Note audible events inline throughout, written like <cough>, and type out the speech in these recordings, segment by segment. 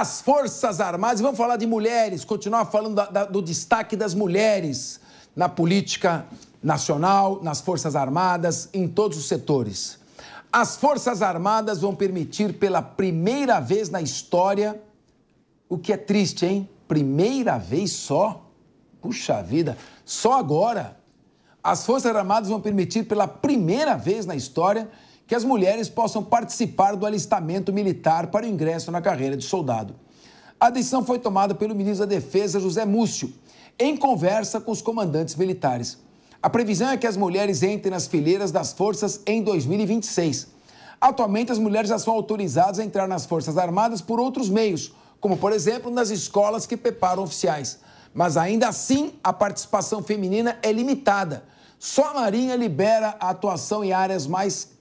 as Forças Armadas. Vamos falar de mulheres, continuar falando da, da, do destaque das mulheres na política nacional, nas Forças Armadas, em todos os setores. As Forças Armadas vão permitir pela primeira vez na história, o que é triste, hein? Primeira vez só? Puxa vida, só agora. As Forças Armadas vão permitir pela primeira vez na história que as mulheres possam participar do alistamento militar para o ingresso na carreira de soldado. A decisão foi tomada pelo ministro da Defesa, José Múcio, em conversa com os comandantes militares. A previsão é que as mulheres entrem nas fileiras das forças em 2026. Atualmente, as mulheres já são autorizadas a entrar nas Forças Armadas por outros meios, como, por exemplo, nas escolas que preparam oficiais. Mas ainda assim, a participação feminina é limitada. Só a Marinha libera a atuação em áreas mais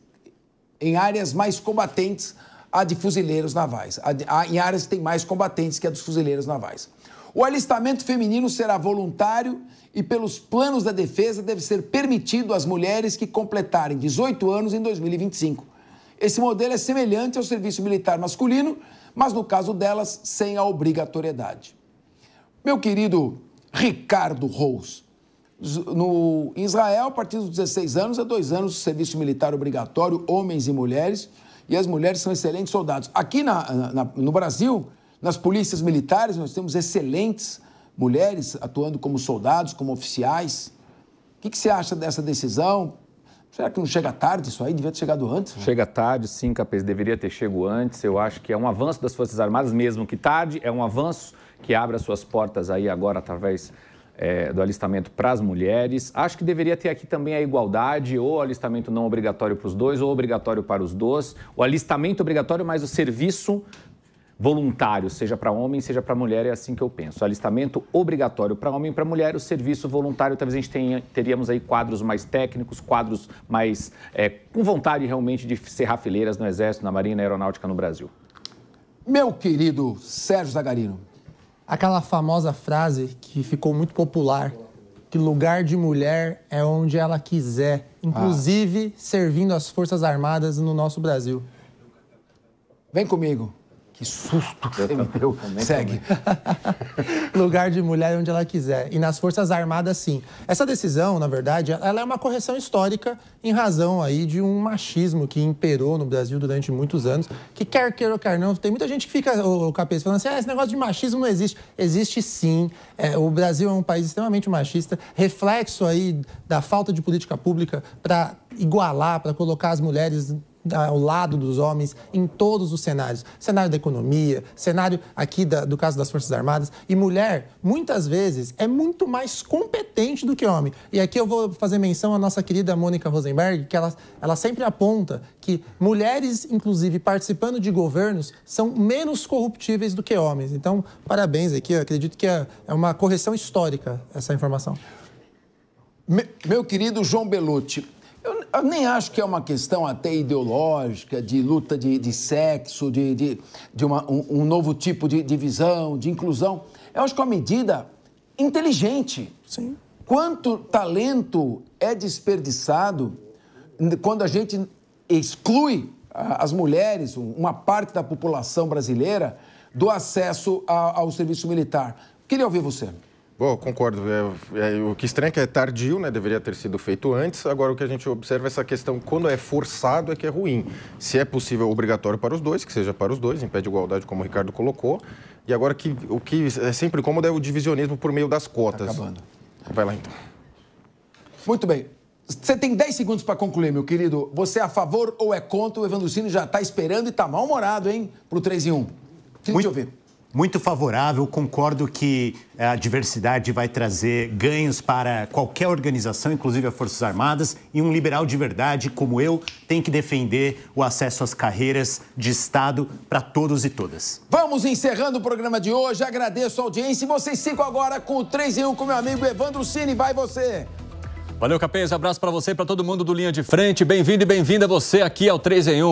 em áreas mais combatentes a de fuzileiros navais, a, a, em áreas que têm mais combatentes que a dos fuzileiros navais. O alistamento feminino será voluntário e, pelos planos da defesa, deve ser permitido às mulheres que completarem 18 anos em 2025. Esse modelo é semelhante ao serviço militar masculino, mas no caso delas, sem a obrigatoriedade. Meu querido Ricardo Rous, no, em Israel, a partir dos 16 anos, é dois anos de serviço militar obrigatório, homens e mulheres, e as mulheres são excelentes soldados. Aqui na, na, no Brasil, nas polícias militares, nós temos excelentes mulheres atuando como soldados, como oficiais. O que, que você acha dessa decisão? Será que não chega tarde isso aí? Devia ter chegado antes? Né? Chega tarde, sim, Capês. Deveria ter chego antes. Eu acho que é um avanço das Forças Armadas, mesmo que tarde, é um avanço que abre as suas portas aí agora através é, do alistamento para as mulheres. Acho que deveria ter aqui também a igualdade, ou alistamento não obrigatório para os dois, ou obrigatório para os dois. O alistamento obrigatório, mas o serviço voluntário, seja para homem, seja para mulher, é assim que eu penso. Alistamento obrigatório para homem e para mulher, o serviço voluntário, talvez a gente tenha, teríamos aí quadros mais técnicos, quadros mais é, com vontade realmente de serrar fileiras no Exército, na Marinha, na Aeronáutica no Brasil. Meu querido Sérgio Zagarino, Aquela famosa frase que ficou muito popular, que lugar de mulher é onde ela quiser, inclusive ah. servindo as Forças Armadas no nosso Brasil. Vem comigo. Que susto que você me deu. Segue. <laughs> Lugar de mulher onde ela quiser. E nas Forças Armadas, sim. Essa decisão, na verdade, ela é uma correção histórica em razão aí de um machismo que imperou no Brasil durante muitos anos, que quer queira ou quer não, tem muita gente que fica, o, o capeta, falando assim, ah, esse negócio de machismo não existe. Existe sim. É, o Brasil é um país extremamente machista, reflexo aí da falta de política pública para igualar, para colocar as mulheres ao lado dos homens em todos os cenários. Cenário da economia, cenário aqui da, do caso das Forças Armadas. E mulher, muitas vezes, é muito mais competente do que homem. E aqui eu vou fazer menção à nossa querida Mônica Rosenberg, que ela, ela sempre aponta que mulheres, inclusive, participando de governos, são menos corruptíveis do que homens. Então, parabéns aqui. Eu acredito que é, é uma correção histórica essa informação. Meu querido João Belucci, eu nem acho que é uma questão até ideológica, de luta de, de sexo, de, de, de uma, um, um, novo tipo de, de visão, de inclusão. Eu acho que é uma medida inteligente. Sim. Quanto talento é desperdiçado quando a gente exclui as mulheres, uma parte da população brasileira, do acesso ao serviço militar. Queria ouvir você. Bom, concordo. É, é, o que estranho é que é tardio, né? Deveria ter sido feito antes. Agora, o que a gente observa é essa questão, quando é forçado, é que é ruim. Se é possível, obrigatório para os dois, que seja para os dois, impede igualdade, como o Ricardo colocou. E agora, que, o que é sempre incômodo é o divisionismo por meio das cotas. Tá acabando. Vai lá, então. Muito bem. Você tem 10 segundos para concluir, meu querido. Você é a favor ou é contra? O Evandro Cine já está esperando e está mal-humorado, hein? Para o 3 em 1. muito, te ouvir. Muito favorável, concordo que a diversidade vai trazer ganhos para qualquer organização, inclusive as Forças Armadas, e um liberal de verdade como eu tem que defender o acesso às carreiras de Estado para todos e todas. Vamos encerrando o programa de hoje, agradeço a audiência e vocês ficam agora com o 3 em 1 com meu amigo Evandro Cine, vai você! Valeu, Capês, abraço para você e para todo mundo do Linha de Frente, bem-vindo e bem-vinda você aqui ao 3 em 1.